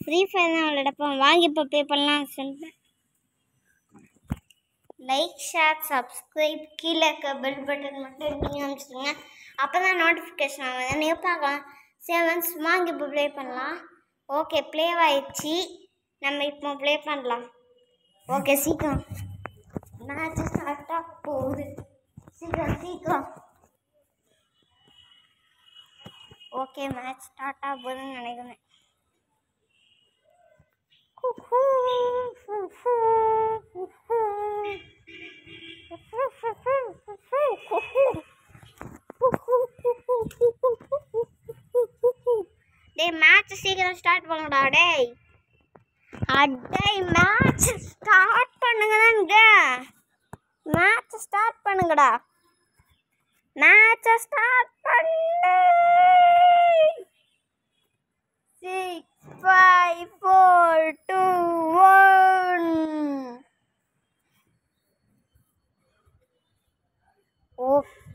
free fire தான் விளையாடப்போம் வாங்கி இப்போ பே பண்ணலாம் சொல்லுங்கள் லைக் ஷேர் சப்ஸ்கிரைப் கீழே இருக்க பெல் பட்டன் மட்டும் நீங்கள் அனுப்பிச்சிட்டிங்கன்னா அப்போ தான் நோட்டிஃபிகேஷன் ஆகும் நீங்கள் பார்க்கலாம் செவன் சும்மா இப்போ ப்ளே பண்ணலாம் ஓகே ப்ளே ஆயிடுச்சு நம்ம இப்போ ப்ளே பண்ணலாம் ஓகே சீக்கிரம் மேட்ச் ஸ்டார்ட்டாக போகுது சீக்கிரம் சீக்கிரம் ஓகே மேட்ச் ஸ்டார்ட் ஆக போகுதுன்னு நினைக்கிறேன் டேய் மேட்ச் சீக்கிரம் ஸ்டார்ட் பண்ணுடா டேய் அடேய் மேட்ச் ஸ்டார்ட் பண்ணுங்கடாங்க மேட்ச் ஸ்டார்ட் பண்ணுங்கடா மேட்ச் ஸ்டார்ட் பண்ணு சிக்ஸ் ஃபைவ் ஃபோர் டூ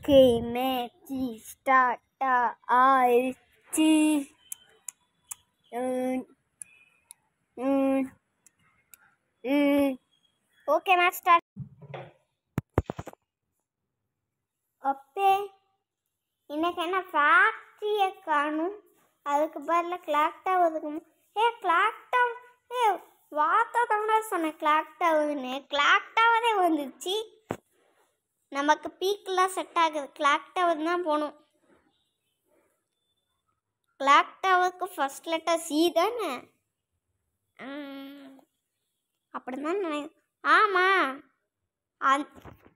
கேமேச்சி ஸ்டாட்டா ஆயிடுச்சு ஓகே மேட்ச் ஸ்டார்ட் அப்பே இன்னைக்கு என்ன ஃபேக்ட்ரியை காணும் அதுக்கு பதில் கிளாக் டவருக்கும் ஏ கிளாக் டவர் ஏ வார்த்தை தமிழ் சொன்னேன் கிளாக் டவர்னு கிளாக் டவரே வந்துச்சு நமக்கு பீக்கெலாம் செட் ஆகுது கிளாக் டவர் தான் போகணும் கிளாக் டவருக்கு ஃபஸ்ட் லெட்டர் சி தானே அப்படி தான் நினை ஆமாம் அந்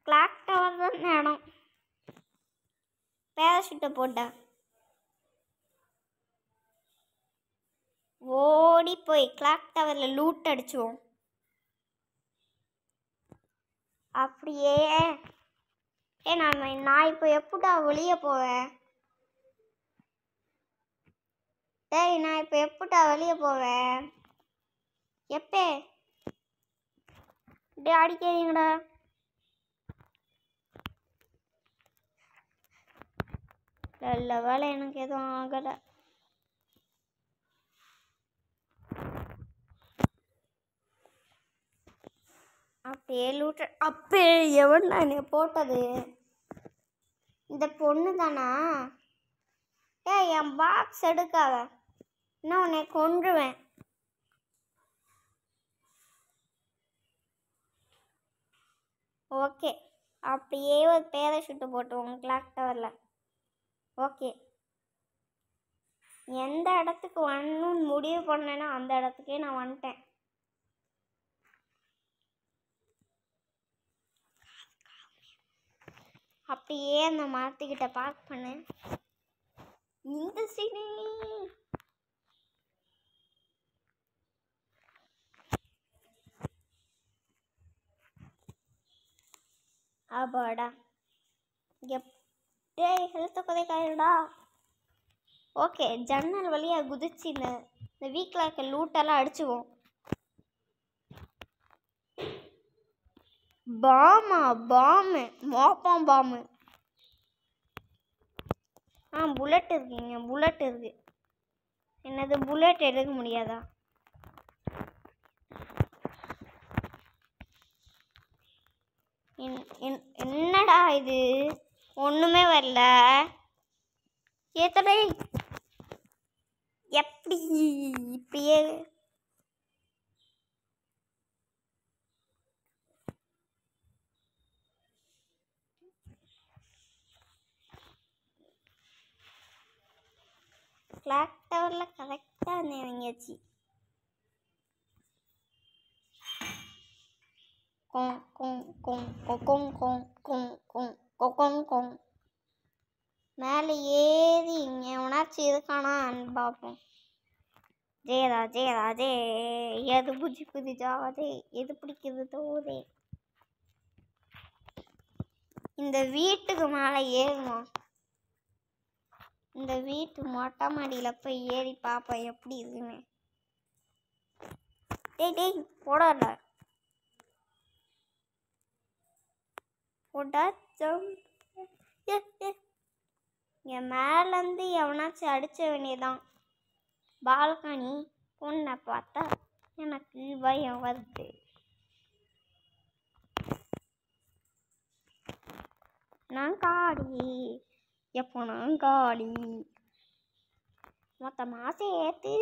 கிளாக் டவர் தான் இடம் பேரஷூட்டை போட்டா ஓடி போய் கிளாக் டவரில் லூட் அடிச்சுவோம் அப்படியே ஏ நான் நான் இப்போ எப்படா வெளியே போவேன் டேய் நான் இப்போ எப்படா வெளியே போவேன் எப்பே டே அடிக்காதீங்கடா நல்ல வேலை எனக்கு எதுவும் ஆகலை அப்படியே லூட்ட அப்பே எவன்டா நீ போட்டது இந்த பொண்ணு தானா ஏ என் பாக்ஸ் எடுக்காத நான் உன்னை கொன்றுவேன் ஓகே அப்படியே ஒரு பேரை ஷூட்டு போட்டுவோம் கிளாக் டவரில் ஓகே எந்த இடத்துக்கு வரணும்னு முடிவு பண்ணேன்னா அந்த இடத்துக்கே நான் வந்துட்டேன் அப்படியே அந்த மரத்துக்கிட்ட பார்க் பண்ணு இந்த சீனி அப்பாடா எப்படே ஹெல்த்தை கொதைக்காயடா ஓகே ஜன்னல் வழியாக குதிச்சு இந்த இந்த வீக்கில் இருக்க லூட்டெல்லாம் அடிச்சுவோம் பாமா பாமு மோப்பம் பாமு ஆ புல்லட் இருக்குங்க புல்லட் இருக்குது என்னது புல்லட் எடுக்க முடியாதா என்னடா இது ஒன்றுமே வரல எத்தனை எப்படி இப்பயே கிளாக் டவரில் கரெக்டாக வந்து இறங்கியாச்சு கொங் கொங் கொங் கொக்கொங் கொங் மேலே ஏறி இங்கே எவனாச்சும் இருக்கானா பார்ப்போம் ஜெயரா ஜெயராஜே எது புஜி புதி ஜாவாதே எது பிடிக்குது தோதே இந்த வீட்டுக்கு மேலே ஏறுமா இந்த வீட்டு மொட்டை மாடியில் போய் ஏறி பார்ப்பேன் எப்படி இருக்குன்னு டேய் டேய் போடாடா போடா என் மேலேருந்து எவனாச்சும் அடிச்ச வேண்டியதான் பால்கனி பொண்ணை பார்த்தா எனக்கு பயம் வருது நான் காடி எப்போனாங்காடி மொத்தமாக சேர்த்து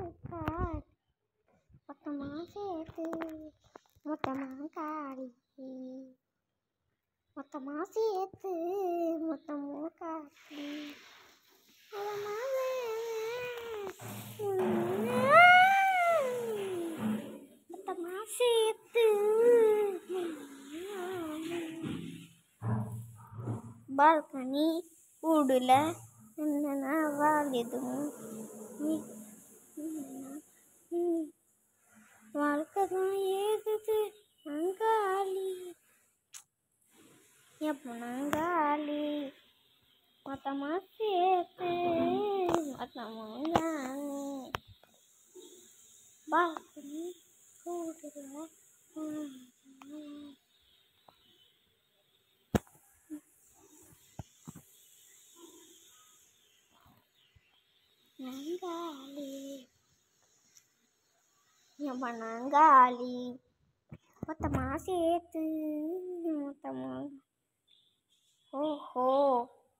மொத்தமாக சேர்த்து மொத்தமாக காடி மொத்தமாக சேர்த்து மொத்தமாக ಬಾಲ್ಕನಿ ಕೂಡಲ ನನ್ನನ ವಾಲಿದು வாழ்க்கைதான் ஏதுது அங்காளி எப்போ நங்காளி மொத்தமாக என்ன பண்ணாங்க மொத்த மொத்தமாக சேர்த்து மொத்தமாக ஓஹோ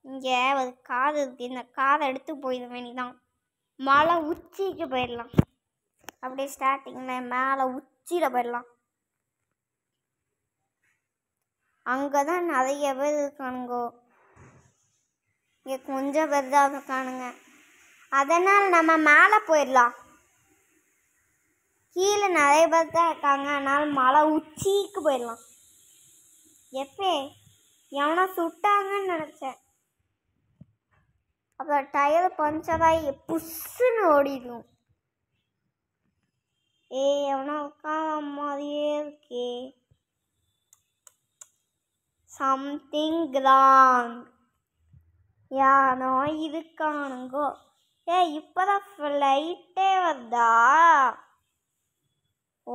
இங்கே ஒரு காது இருக்குது இந்த காதை எடுத்து போயிட வேண்டிதான் மலை உச்சிக்கு போயிடலாம் அப்படியே ஸ்டார்டிங்கில் மேலே உச்சியில் போயிடலாம் அங்கே தான் நிறைய பேர் இருக்கானுங்கோ இங்கே கொஞ்சம் பேர் தான் இருக்கானுங்க அதனால் நம்ம மேலே போயிடலாம் கீழே நிறைய பேர் தான் இருக்காங்க அதனால் மழை உச்சிக்கு போயிடலாம் எப்பே எவனா சுட்டாங்கன்னு நினச்சேன் அப்புறம் டயர் பஞ்சராகி புஷுன்னு ஓடிடும் ஏ எவனா உட்கார மாதிரியே இருக்கே சம்திங் ராங் யானோ இருக்கானுங்கோ ஏ இப்போதான் ஃப்ளைட்டே வருதா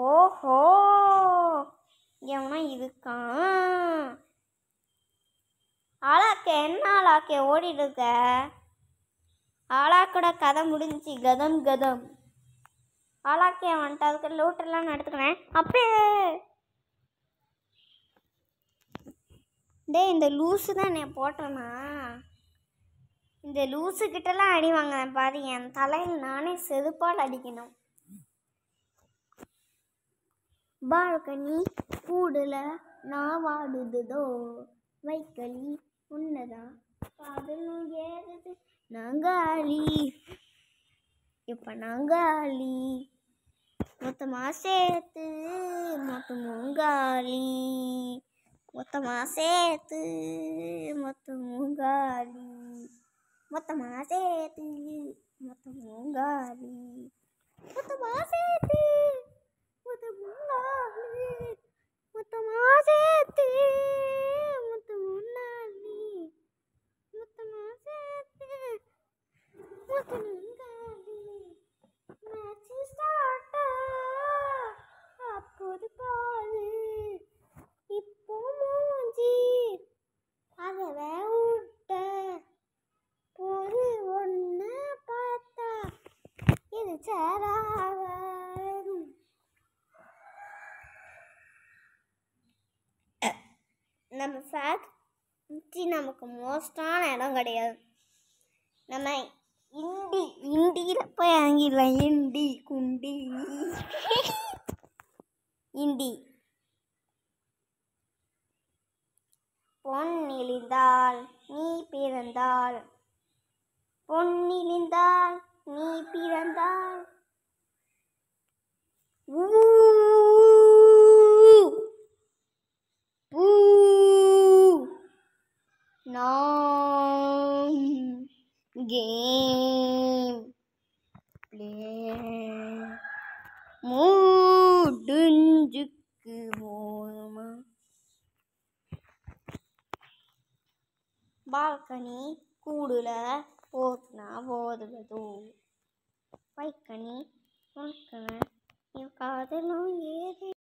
ஓஹோ எவனா இருக்கா ஆளாக்க என்ன ஆளாக்கே ஓடிடுக்க இருக்க ஆளாக்கோட கதை முடிஞ்சிச்சு கதம் கதம் ஆளாக்கே வந்துட்டு அதுக்கு லூட்டெல்லாம் நடத்துக்கிறேன் அப்பே டே இந்த லூஸு தான் என்னை போட்டேனா இந்த லூஸு கிட்டலாம் அடி வாங்கினேன் பாதி என் தலையில் நானே செதுப்பால் அடிக்கணும் பால்கனி கூடுல வாடுதுதோ வைக்கலி உன்னதான் காதலும் ஏறுது நாங்காளி இப்போ நாங்காளி மொத்தமாக சேர்த்து மொத்தம் மூங்காளி மொத்தமாக சேர்த்து மொத்தம் மூங்காளி மொத்தமாக சேர்த்து மொத்தம் மூங்காளி மொத்தமாக சேர்த்து மொத்தம் ராவன் நம்ம ஃபேக்ட்ரி நமக்கு மோஸ்டான இடம் கிடையாது நம்ம இண்டி இண்டியில் போய் இறங்கிடலாம் இண்டி குண்டி இண்டி பொன்னிழிந்தால் நீ பிறந்தால் பொன்னிழிந்தால் நீ முடிஞ்சுக்கு போதுமா பால்கனி கூடுல போட்டுனா போதுவதோ பைக்கனி உனக்கன என் காதலும் ஏறி